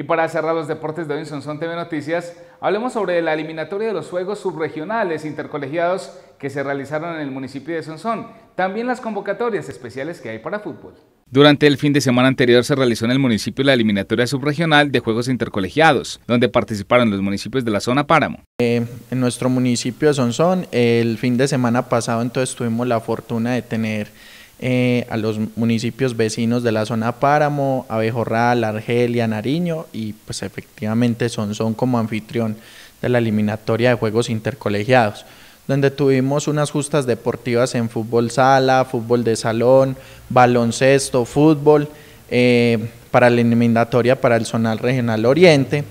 Y para cerrar los deportes de hoy en TV Noticias, hablemos sobre la eliminatoria de los Juegos Subregionales Intercolegiados que se realizaron en el municipio de Sonsón, también las convocatorias especiales que hay para fútbol. Durante el fin de semana anterior se realizó en el municipio la eliminatoria subregional de Juegos Intercolegiados, donde participaron los municipios de la zona Páramo. Eh, en nuestro municipio de Sonsón, el fin de semana pasado entonces tuvimos la fortuna de tener eh, a los municipios vecinos de la zona Páramo, Abejorral, Argelia, Nariño y pues efectivamente son, como anfitrión de la eliminatoria de Juegos Intercolegiados donde tuvimos unas justas deportivas en fútbol sala, fútbol de salón, baloncesto, fútbol, eh, para la eliminatoria para el Zonal Regional Oriente,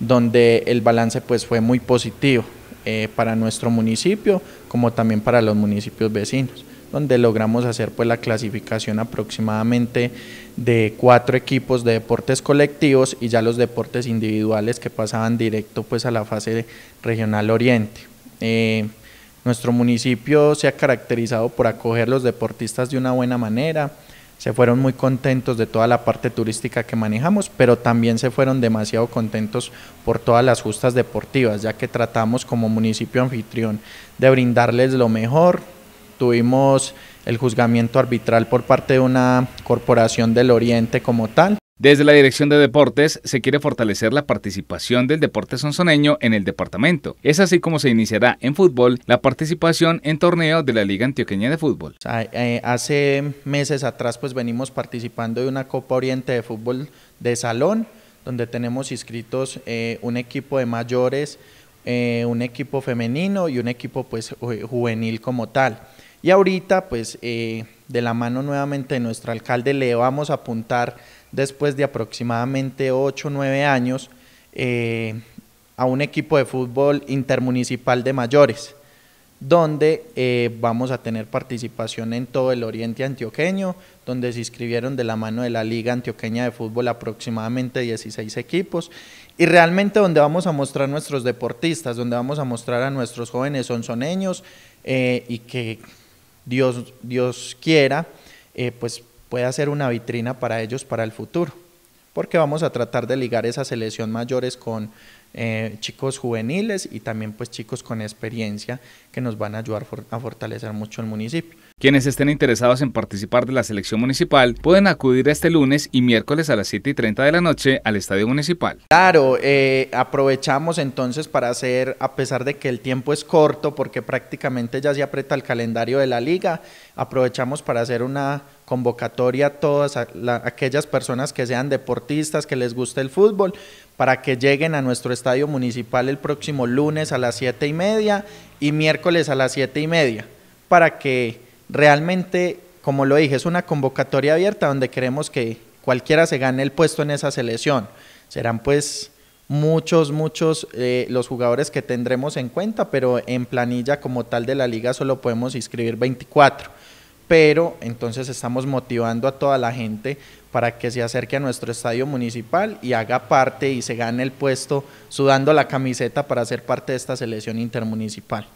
donde el balance pues fue muy positivo eh, para nuestro municipio, como también para los municipios vecinos donde logramos hacer pues la clasificación aproximadamente de cuatro equipos de deportes colectivos y ya los deportes individuales que pasaban directo pues a la fase regional oriente. Eh, nuestro municipio se ha caracterizado por acoger los deportistas de una buena manera, se fueron muy contentos de toda la parte turística que manejamos, pero también se fueron demasiado contentos por todas las justas deportivas, ya que tratamos como municipio anfitrión de brindarles lo mejor, tuvimos el juzgamiento arbitral por parte de una corporación del Oriente como tal. Desde la Dirección de Deportes se quiere fortalecer la participación del deporte sonsoneño en el departamento. Es así como se iniciará en fútbol la participación en torneo de la Liga Antioqueña de Fútbol. Eh, hace meses atrás pues venimos participando de una Copa Oriente de Fútbol de Salón, donde tenemos inscritos eh, un equipo de mayores, eh, un equipo femenino y un equipo pues juvenil como tal. Y ahorita, pues, eh, de la mano nuevamente de nuestro alcalde, le vamos a apuntar después de aproximadamente 8 o 9 años eh, a un equipo de fútbol intermunicipal de mayores, donde eh, vamos a tener participación en todo el oriente antioqueño, donde se inscribieron de la mano de la Liga Antioqueña de Fútbol aproximadamente 16 equipos, y realmente donde vamos a mostrar a nuestros deportistas, donde vamos a mostrar a nuestros jóvenes onzoneños y que Dios, Dios quiera, eh, pues pueda ser una vitrina para ellos para el futuro. Porque vamos a tratar de ligar esa selección mayores con eh, chicos juveniles y también pues chicos con experiencia que nos van a ayudar a fortalecer mucho el municipio. Quienes estén interesados en participar de la selección municipal pueden acudir este lunes y miércoles a las 7 y 30 de la noche al Estadio Municipal. Claro, eh, aprovechamos entonces para hacer, a pesar de que el tiempo es corto, porque prácticamente ya se aprieta el calendario de la liga, aprovechamos para hacer una convocatoria a todas aquellas personas que sean deportistas, que les guste el fútbol, para que lleguen a nuestro estadio municipal el próximo lunes a las 7 y media y miércoles a las 7 y media, para que realmente, como lo dije, es una convocatoria abierta donde queremos que cualquiera se gane el puesto en esa selección. Serán pues muchos, muchos eh, los jugadores que tendremos en cuenta, pero en planilla como tal de la liga solo podemos inscribir 24. Pero entonces estamos motivando a toda la gente para que se acerque a nuestro estadio municipal y haga parte y se gane el puesto sudando la camiseta para ser parte de esta selección intermunicipal.